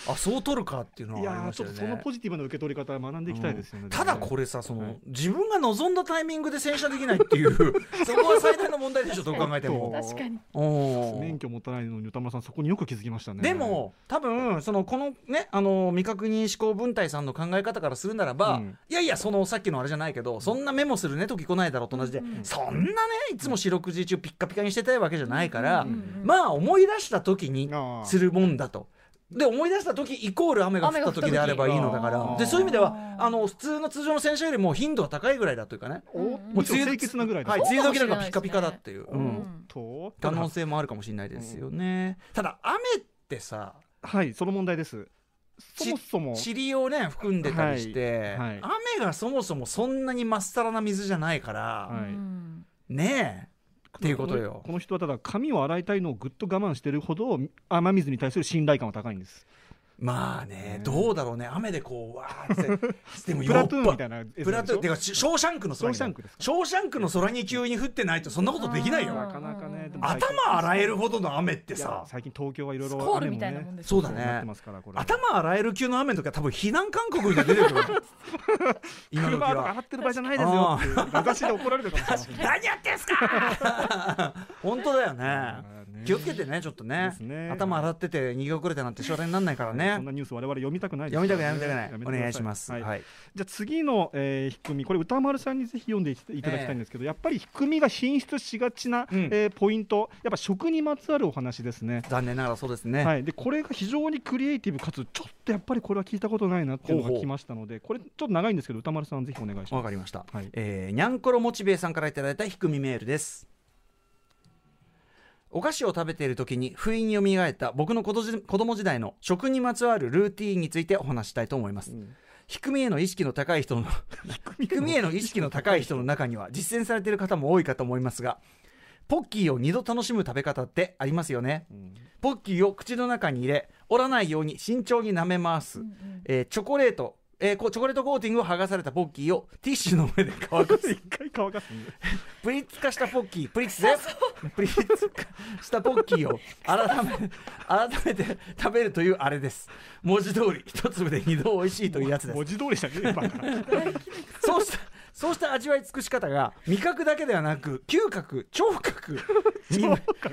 あそう取るかっていうのはありましたよねそのポジティブな受け取り方学んでいきたいですよね、うん、ただこれさその、はい、自分が望んだタイミングで洗車できないっていう そこは最大の問題でしょどう考えても確かに免許持たないのに歌村さんそこによく気づきましたねでも多分そのこのねあの未確認思考分体さんの考え方からするならば、うん、いやいやそのさっきのあれじゃないけどそんなメモするね時来ないだろうと同じで、うん、そんなねいつも四六時中ピッッカピカにしてたいわけじゃないから、うんうんうん、まあ思い出した時にするもんだと。で思い出した時イコール雨が降った時であればいいのだからでそういう意味ではあの普通の通常の洗車よりも頻度が高いぐらいだというかね、もう梅雨なぐらいはい梅雨時なんかピカピカだっていう、うん、可能性もあるかもしれないですよね、ただ雨ってさはいその問題ですそもそも塵をね含んでたりして、はいはい、雨がそもそもそんなにまっさらな水じゃないから、はい、ねえっていうことよこの人はただ髪を洗いたいのをぐっと我慢してるほど雨水に対する信頼感は高いんですまあね、どうだろうね、雨でこう、わーって、でも、プラトゥーンみたいな、プラトゥーか、ショーシャンクの空に、ショーシャンクの空に急に降ってないと、そんなことできないよ、頭洗えるほどの雨ってさ、最近、東京はいろいろなもね、そうだね、頭洗える級の雨の時は、多分避難勧告が出てる今の時は。洗ってる場合じゃないですよで怒られるかもしれない。何やってんすか 本当だよね。気をつけてね、ちょっとね、頭洗ってて、逃げ遅れたなんて、将来にならないからね。ねそんなニュース我々読みたくないです、ね、読みたくない読みたくないお願いします、はい、はい、じゃあ次の、えー、ひくみこれ歌丸さんにぜひ読んでいただきたいんですけど、えー、やっぱりひくみが進出しがちな、うん、えー、ポイントやっぱ食にまつわるお話ですね残念ながらそうですね、はい、でこれが非常にクリエイティブかつちょっとやっぱりこれは聞いたことないなっていうのが来ましたのでこれちょっと長いんですけど歌丸さんぜひお願いしますわかりました、はいえー、にゃんころモチベさんからいただいたひくみメールですお菓子を食べている時に不意に蘇った僕の子供時代の食にまつわるルーティーンについてお話したいと思います、うん低みへの意識の高い人の 低みへの意識の高い人の中には実践されている方も多いかと思いますがポッキーを2度楽しむ食べ方ってありますよね、うん、ポッキーを口の中に入れ折らないように慎重に舐めます、うんうん、えー、チョコレートえー、こうチョコレートコーティングを剥がされたポッキーをティッシュの上で乾かす一回乾かすプリッツ化したポッキープリッツでプリッツ化したポッキーを改め改めて食べるというあれです文字通り一粒で二度美味しいというやつです文字通りした そうしたそうした味わい尽くし方が味覚だけではなく嗅覚聴覚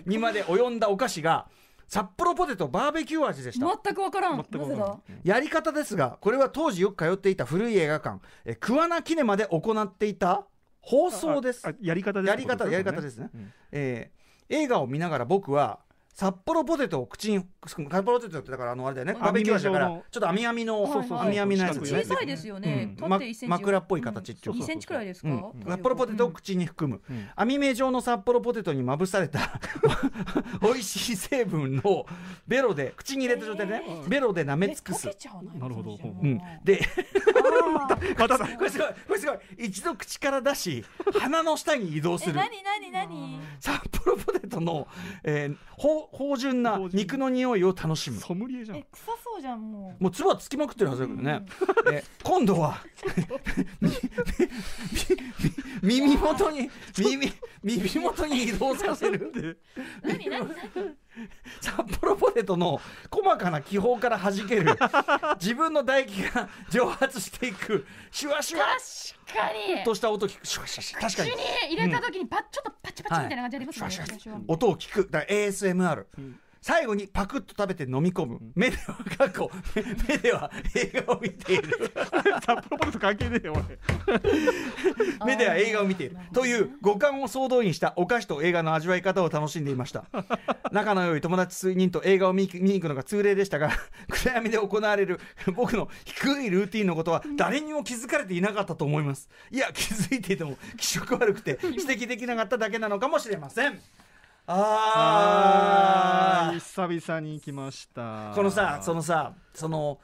にまで及んだお菓子が札幌ポテトバーベキュー味でした全く分からんやり方ですがこれは当時よく通っていた古い映画館え桑名キネマで行っていた放送ですやり方やり方やり方ですね、うん、えー、映画を見ながら僕は札幌ポテトを口に札幌ポテトってだからあのあれだよねバーベキュー味だからちょっと網網の網網のやつ小さいですよね枕っぽい形っていう2センチくらいですか札幌ポテトを口に含む網目状の札幌ポテトにまぶされた 美味しい成分をベロで口に入れた状態でねベロで舐め尽くすなるほどで またこれすごいこれすごい一度口から出し鼻の下に移動する何何何札幌ポテトのえー芳醇な肉の匂いを楽しむソムリエじゃん臭そうじゃんもうもう唾つきまくってるはずだけどね、うん、今度は耳元に耳耳元に移動させるっ何何何札幌ポテトの細かな気泡から弾ける 自分の唾液が蒸発していくシュワシュワ確かにとした音聞くシュワシュワシュワ確かに口に入れた時にパッ、うん、ちょっとパチパチみたいな感じありますね、シュワシュワ音を聞くだから ASMR、うん最後にパクッと食べて飲み込む、目では過去 目では映画を見ている札幌 ポト関係ねえよ俺 目では映画を見ているという五感を総動員したお菓子と映画の味わい方を楽しんでいました仲の良い友達数人と映画を見に行くのが通例でしたが暗闇で行われる僕の低いルーティンのことは誰にも気づかれていなかったと思いますいや気づいていても気色悪くて指摘できなかっただけなのかもしれませんああ久々に行きましたこのさそのさその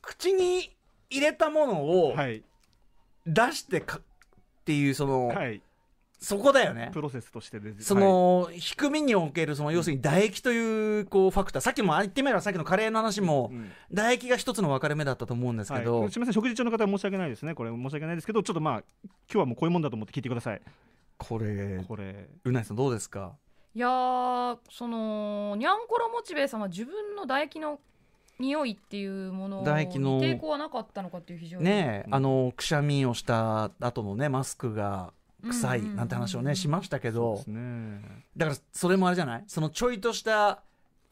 口に入れたものを出してか、はい、っていうその、はい、そこだよねプロセスとしてその、はい、低みにおけるその要するに唾液というこうファクター、さっきも言ってみればさっきのカレーの話も、うん、唾液が一つの分かれ目だったと思うんですけど、すみません食事中の方は申し訳ないですねこれ申し訳ないですけどちょっとまあ今日はもうこういうもんだと思って聞いてくださいこれこれうなぎさんどうですかいやそのにゃんころモチベーさんは自分の唾液の匂いっていうものに抵抗はなかったのかっていう非常にねあのくしゃみをした後のねマスクが臭いなんて話をねしましたけど、だからそれもあれじゃないそのちょいとした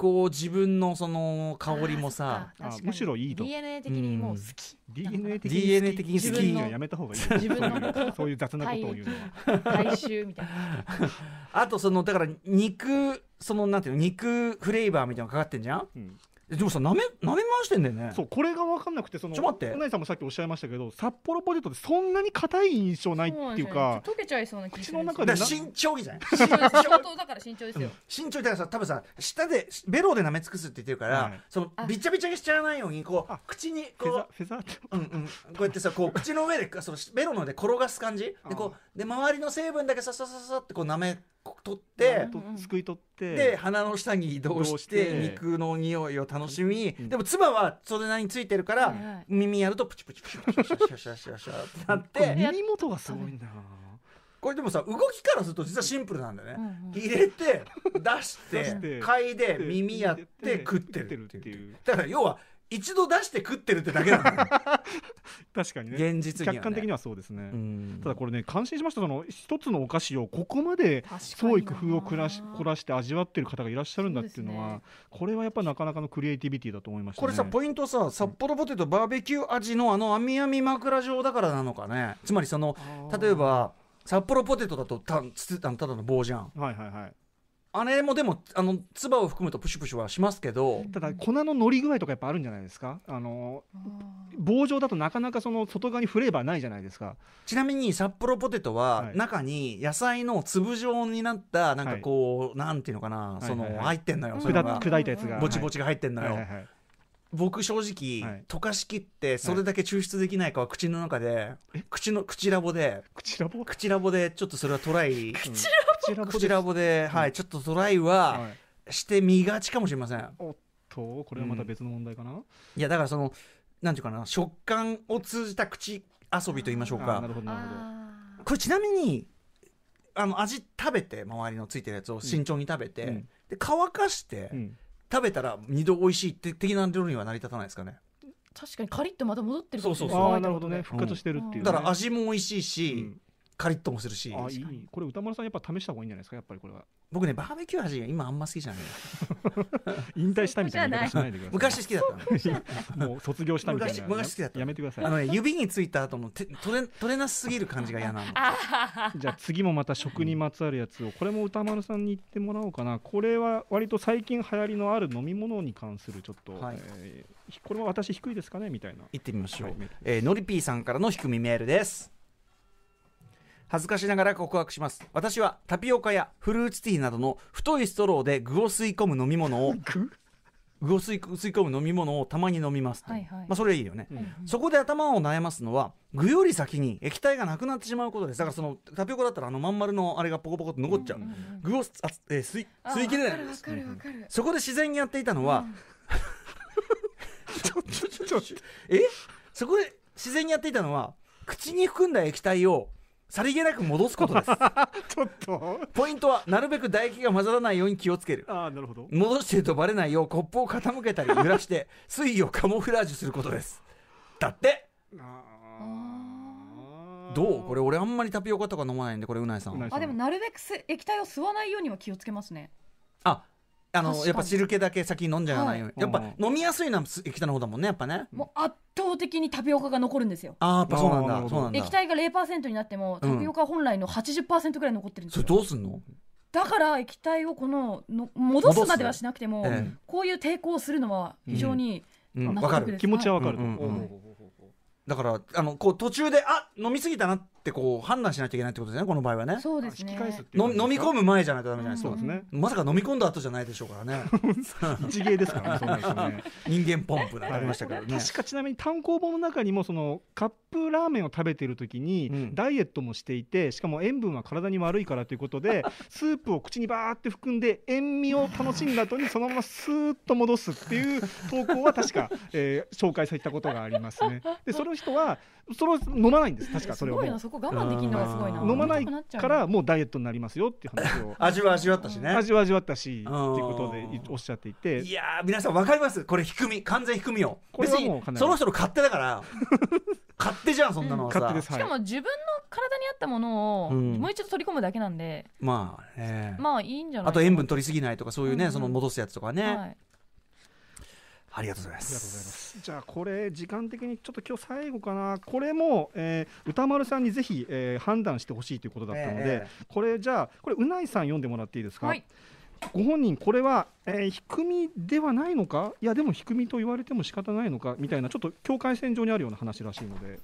こう自分のその香りもさあむしろいいと DNA 的にもう好き、DNA 的に d n 的に好きやめた方がいい自分のそういう雑なことを言うの大衆みたいな あとそのだから肉そのなんていうの肉フレーバーみたいなのかかってんじゃん、うんでもさなめなめ回してんだよねそうこれが分かんなくてそのちょ待ってうなぎさんもさっきおっしゃいましたけど札幌ポテトってそんなに硬い印象ないっていうか溶けちゃいそうな気がするだから慎重じゃない慎重だから慎重ですよ慎重だからさ多分さ舌でベロで舐め尽くすって言ってるから、そのびちゃびちゃにしちゃわないようにこう口にこうフェザーうんうんこうやってさこう口の上でそのベロので転がす感じでこうで周りの成分だけさささささってこう舐め取って、すくい取ってで鼻の下に移動して肉の匂いを楽しみ、でも唾はそれなりについてるから、耳やるとプチプチプチプチプチプチプチプチプチってなって耳元がすごいんだなこれでもさ動きからすると実はシンプルなんだよね、入れて出して嗅いで耳やって食ってるっていうだから要は一度出して食ってるってだけな 確かにね現実にね客観的にはそうですね、ただこれね感心しましたその一つのお菓子をここまで創意工夫を凝らしらして味わってる方がいらっしゃるんだっていうのは、ね、これはやっぱなかなかのクリエイティビティだと思いました、ね、これさポイントさ札幌ポテトバーベキュー味のあのあみあみ枕状だからなのかねつまりその例えば札幌ポテトだとたただの棒じゃん、はいはいはい、あれもでもあの唾を含むとプシュプシュはしますけどただ粉の乗り具合とかやっぱあるんじゃないですかあの棒状だとなかなかその外側にフレーバーないじゃないですかちなみに札幌ポテトは中に野菜の粒状になったなんかこう、なんていうのかな、はいその入ってんのよ、そ砕れ砕いたやつがぼちぼちが入ってんのよ、はいはいはい僕正直、はい溶かしきってそれだけ抽出できないかは口の中で、口の口ラボで口ラボ口ラボでちょっとそれはトライ 口ラボ、ちらぼでらぼで、はい、ちょっとトライはしてみがちかもしれません。おっと、これはまた別の問題かな。いや、だからその、なんていうかな、食感を通じた口遊びと言いましょうか。なるほど、なるほど。これちなみに、あの味食べて周りのついてるやつを慎重に食べて、うん、で乾かして、うん、食べたら二度美味しいって的な料理には成り立たないですかね確かにカリッとまた戻ってるそうそうそうなるほどね復活してるっていう、ねうん、だから味も美味しいし、カリッともするしあいいこれ歌丸さんやっぱ試した方がいいんじゃないですかやっぱりこれは僕ねバーベキュー味が今あんま好きじゃない 引退したみたいないない昔好きだったのもう卒業したみたいな昔好きだったやめてくださいあの、ね、指についた後のて取れ取れなすぎる感じが嫌なの じゃあ次もまた食にまつわるやつをこれも歌丸さんに言ってもらおうかなこれは割と最近流行りのある飲み物に関するちょっと、はいえー、これは私低いですかねみたいな言ってみましょう、はい、えー、のりぴーさんからの低みメールです恥ずかしながら告白します私はタピオカやフルーツティーなどの太いストローで具を吸い込む飲み物を 具を吸い込む飲み物をたまに飲みますと、はいはい、まあ、それいいよね、うん、そこで頭を悩ますのは具より先に液体がなくなってしまうことですだからそのタピオカだったらあのまん丸のあれがポコポコと残っちゃううんうんうん具をあ、えー、吸い吸い切れないんです、うん、そこで自然にやっていたのは、うん、ちょっとちょっとえそこで自然にやっていたのは口に含んだ液体をさりげなく戻すことです ちょっとポイントはなるべく唾液が混ざらないように気をつけるあなるほど戻してるとバレないようコップを傾けたり揺らして 水位をカモフラージュすることですだってどうこれ俺あんまりタピオカとか飲まないんでこれうないさんあでもなるべくす液体を吸わないようには気をつけますねああのやっぱ汁気だけ先飲んじゃわないように、やっぱ飲みやすいのは液体の方だもんねやっぱねもう圧倒的にタピオカが残るんですよああやっぱそうなんだそうなんだ液体が0%になってもタピオカ本来の80%ぐらい残ってるんですよ、それどうすんのだから液体をこのの戻すまではしなくても、こういう抵抗をするのは非常にうんうん、かる気持ちはわかる、だからあのこう途中であ飲みすぎたなってこう判断しなきゃいけないってことですねこの場合はねそうですね飲み込む前じゃないとダメじゃないですか、まさか飲み込んだ後じゃないでしょうからね一芸ですからね人間ポンプありましたからね確かちなみに単行本の中にもそのカップラーメンを食べてる時にダイエットもしていてしかも塩分は体に悪いからということで スープを口にバーって含んで塩味を楽しんだ後にそのままスーッと戻すっていう投稿は確か、えー、紹介されたことがありますねでその人はそれを飲まないんです確かそれをもうこ我慢できるのがすごいな飲まないからもうダイエットになりますよっていう話を 味は味わったしね味は味わったしっていうことでおっしゃっていていや皆さん分かりますこれ低み完全低みをこれはもうその人の勝手だから勝手 じゃんそんなのはさ、うんはい、しかも自分の体に合ったものをもう一度取り込むだけなんで、うん、まあ、ね、まあいいんじゃないあと塩分取りすぎないとかそういうね、うんうん、その戻すやつとかね、はい、ありがとうございます。じゃあこれ時間的にちょっと今日最後かな。これも、えー、歌丸さんにぜひ、えー、判断してほしいということだったので、えー、これじゃあこれうないさん読んでもらっていいですか。はい、ご本人これは、えー、低みではないのかいやでも低みと言われても仕方ないのかみたいなちょっと境界線上にあるような話らしいので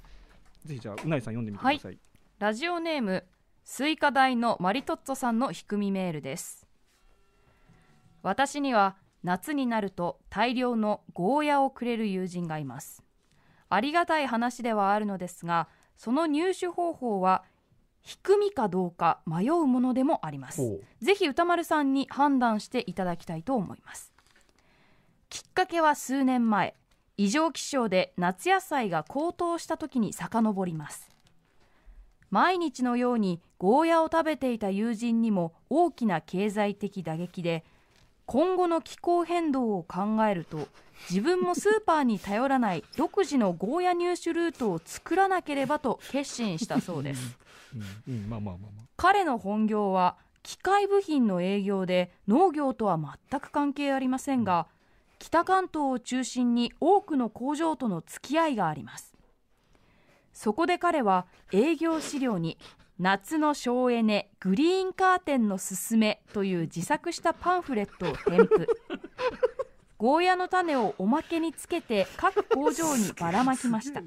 ぜひじゃあうないさん読んでみてください、はい、ラジオネームスイカ大のマリトッツォさんの低みメールです私には夏になると大量のゴーヤをくれる友人がいますありがたい話ではあるのですがその入手方法は低みかどうか迷うものでもありますぜひ歌丸さんに判断していただきたいと思いますきっかけは数年前異常気象で夏野菜が高騰した時に遡ります毎日のようにゴーヤを食べていた友人にも大きな経済的打撃で今後の気候変動を考えると自分もスーパーに頼らない独自のゴーヤ入手ルートを作らなければと決心したそうです彼の本業は機械部品の営業で農業とは全く関係ありませんが北関東を中心に多くの工場との付き合いがありますそこで彼は営業資料に夏の省エネグリーンカーテンのすすめという自作したパンフレットを添付 ゴーヤの種をおまけにつけて各工場にばらまきました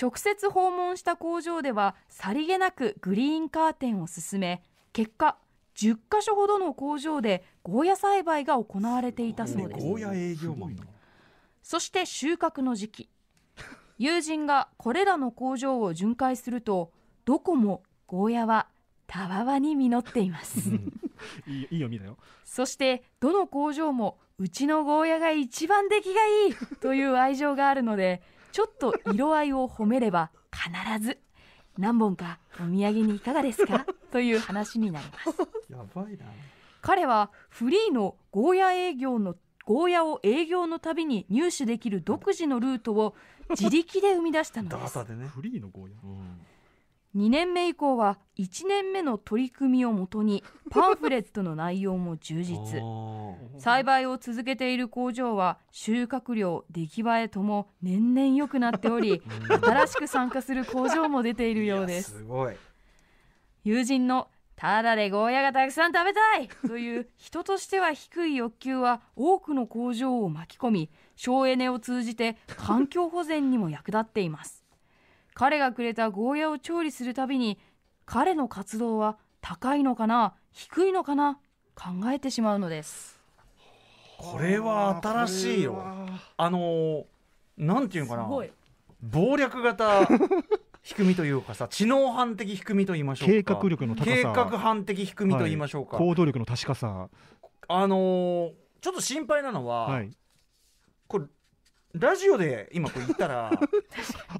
直接訪問した工場ではさりげなくグリーンカーテンを進め結果10箇所ほどの工場でゴーヤ栽培が行われていたそうですゴーヤ営業マンそして収穫の時期友人がこれらの工場を巡回するとどこもゴーヤはたわわに実っています、いいいい読みだよそしてどの工場もうちのゴーヤが一番出来がいいという愛情があるのでちょっと色合いを褒めれば必ず何本かお土産にいかがですかという話になりますやばいな彼はフリーのゴーヤ営業のゴーヤを営業のたびに入手できる独自のルートを自力で生み出したのです。でね、フリーのゴーヤ、うん2年目以降は1年目の取り組みをもとに パンフレットの内容も充実栽培を続けている工場は収穫量出来栄えとも年々良くなっており 新しく参加する工場も出ているようです友人のただでゴーヤがたくさん食べたいという人としては低い欲求は多くの工場を巻き込み省エネを通じて環境保全にも役立っています彼がくれたゴーヤを調理するたびに彼の活動は高いのかな低いのかな考えてしまうのですこれは新しいよあのなんていうかな謀略型低みというかさ 知能犯的低みと言いましょうか計画力の高さ計画犯的低みと言いましょうか、はい、行動力の確かさあのちょっと心配なのは、はい、これラジオで今これ言ったら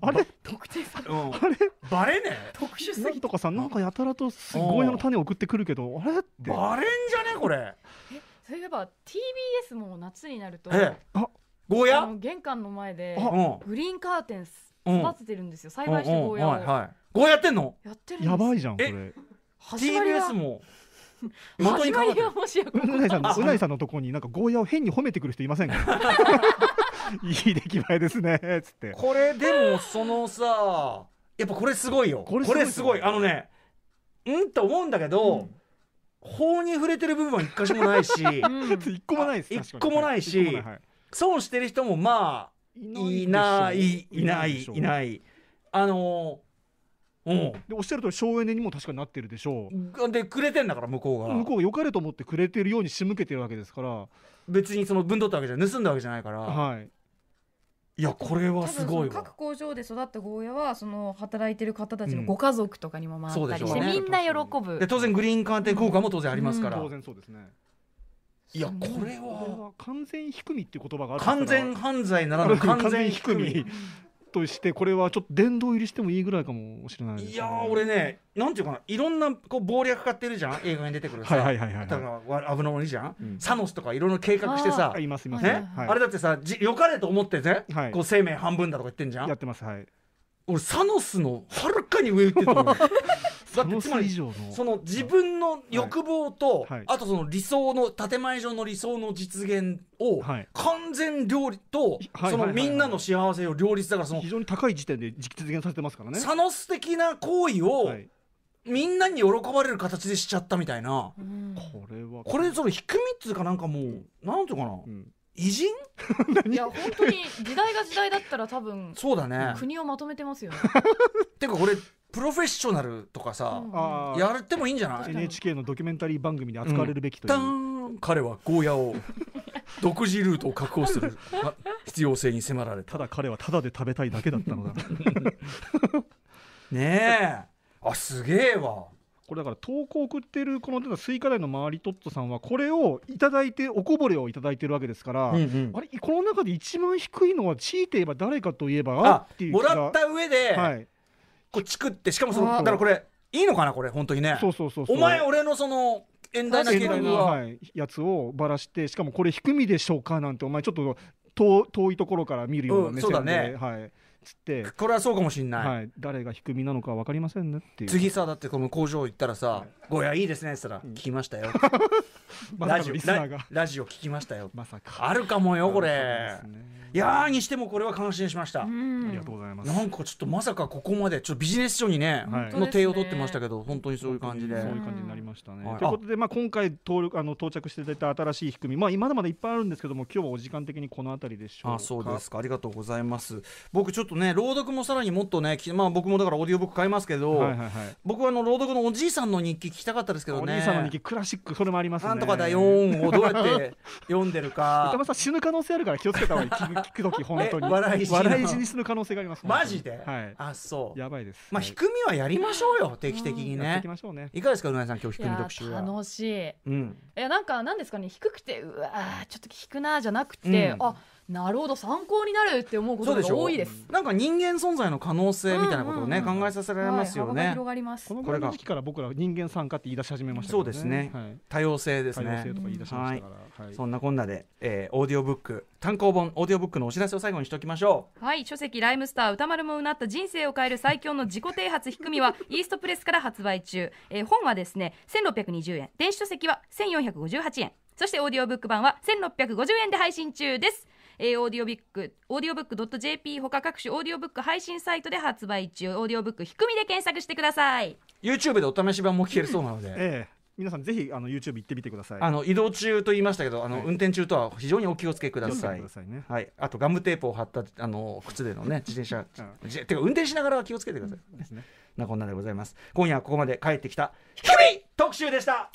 あれ特定さ、うん、あれバレね特殊すぎとかさなんかやたらとすごいの種送ってくるけどあれってバレんじゃねこれえそういえば TBS も夏になるとえあゴーヤ玄関の前でグリーンカーテン育ててるんですよ、うん、栽培してゴーヤを、うんはいはい、ゴーヤやってんのやってるやばいじゃんこれ TBS も元 に始まりはもしやうなぎさんのとこになんかゴーヤを変に褒めてくる人いませんか いい出来栄えですねつってこれでもそのさやっぱこれすごいよこれすごいあのねうんと思うんだけど、うん法に触れてる部分は一箇所もないし 一個もないです一個もないし、いはい、損してる人もまあいないいないいないあのうん、でおっしゃると省エネにも確かになってるでしょうでくれてんだから向こうが向こうが良かれと思ってくれてるように仕向けてるわけですから別にその分取ったわけじゃ盗んだわけじゃないから、はい、いやこれはすごい各工場で育ったゴーヤはその働いてる方たちのご家族とかにも回ったりして、うんね、みんな喜ぶで当然グリーン鑑定効果も当然ありますから、うん、当然そうですねいやこれは完全低みっていう言葉がある完全犯罪ならぬ完全低みとしてこれはちょっと殿堂入りしてもいいぐらいかもしれないです、ね、いや俺ねなんていうかないろんなこう謀略かってるじゃん映画に出てくるさはいはいはいだから危ないじゃん、うん、サノスとかいろいろ計画してさいますいます、ねはい、あれだってさじよかれと思ってね、はい、こう生命半分だとか言ってんじゃんやってますはい俺サノスのはるかに上行ってると思うだってつまりその自分の欲望と、はいはい、あとその理想の建前上の理想の実現を完全両立と、そのみんなの幸せを両立だからその非常に高い時点で実現されてますからね。サノス的な行為を、みんなに喜ばれる形でしちゃったみたいな、うん、これはこれその低みっつうかなんかもうなんていうかな、うん偉人 いや本当に時代が時代だったら多分そうだね国をまとめてますよね てかこれプロフェッショナルとかさ、うん、やってもいいんじゃない NHK のドキュメンタリー番組に扱われるべきという、うん、彼はゴーヤを独自ルートを確保する 必要性に迫られただ彼はただで食べたいだけだったのだねえあすげえわこれだから投稿送ってるこのスイカ代の周りトットさんはこれをいただいておこぼれを頂いてるわけですから、うんうん、あれこの中で一番低いのは強いて言えば誰かといえばもらった上で、はい、こチクってしかもそのだからこれいいのかなこれ本当にねそうそうそうお前俺のその遠大な計画の、はい、やつをばらしてしかもこれ低みでしょうかなんてお前ちょっと遠遠いところから見るような目線で、うん、そうだね、はいつってこれはそうかもしれない、はい、誰が低みなのか分かりませんねっていう次さだってこの工場行ったらさ「はい、ヤいいですね」っつったら、うん「聞きましたよ」ラジオラジオ聞きましたよまさかあるかもよこれ、ね、いやにしてもこれは感心しました、ありがとうございますなんかちょっとまさかここまでちょっとビジネス書にね、はい、の手を取ってましたけど本当にそういう感じでそういう感じになりましたね、はい、ということでまあ今回登録あの到着していただいた新しい仕組みまあまだまだいっぱいあるんですけども今日はお時間的にこの辺りでしょうあそうですかありがとうございます僕ちょっとね朗読もさらにもっとねまあ僕もだからオーディオブック買いますけど、はいはいはい、僕はあの朗読のおじいさんの日記聞きたかったですけどねおじいさんの日記クラシックそれもありますねなんとかだよんをどうやって読んでるかたま さん死ぬ可能性あるから気をつけた方がいい聞くとき、本当に笑い笑い死にする可能性があります。マジで、はい、あそうやばいです。まあ、低みはやりましょうよ、定期的にね。うん、ねいかがですか、うなえさん、今日低み特集楽しい。うん、いや、なんか、なんですかね、低くて、うわちょっと低くなじゃなくて、うん、あなるほど参考になるって思うことが多いですなんか人間存在の可能性みたいなことをね、考えさせられますよね、はい、広がりますこ時期から僕ら人間参加って言い出し始めました、ね、そうですね、はい、多様性ですねいそんなこんなで、えー、オーディオブック単行本オーディオブックのお知らせを最後にしておきましょうはい書籍ライムスター歌丸もうなった人生を変える最強の自己啓発ひくみはイーストプレスから発売中、えー、本はですね1620円電子書籍は1458円そしてオーディオブック版は1650円で配信中ですえオーディオビック、オーディオブック .jp ほか各種オーディオブック配信サイトで発売中、オーディオブックひくみで検索してください。YouTube でお試し版も聞けるそうなので。ええ皆さんぜひあの YouTube 行ってみてくださいあの移動中と言いましたけどあの、はい、運転中とは非常にお気をつけください、ね、はい、あとガムテープを貼ったあの靴でのね自転車、ういてか運転しながら気をつけてください、うん、ですねなこんなでございます今夜はここまで帰ってきた日み!」特集でした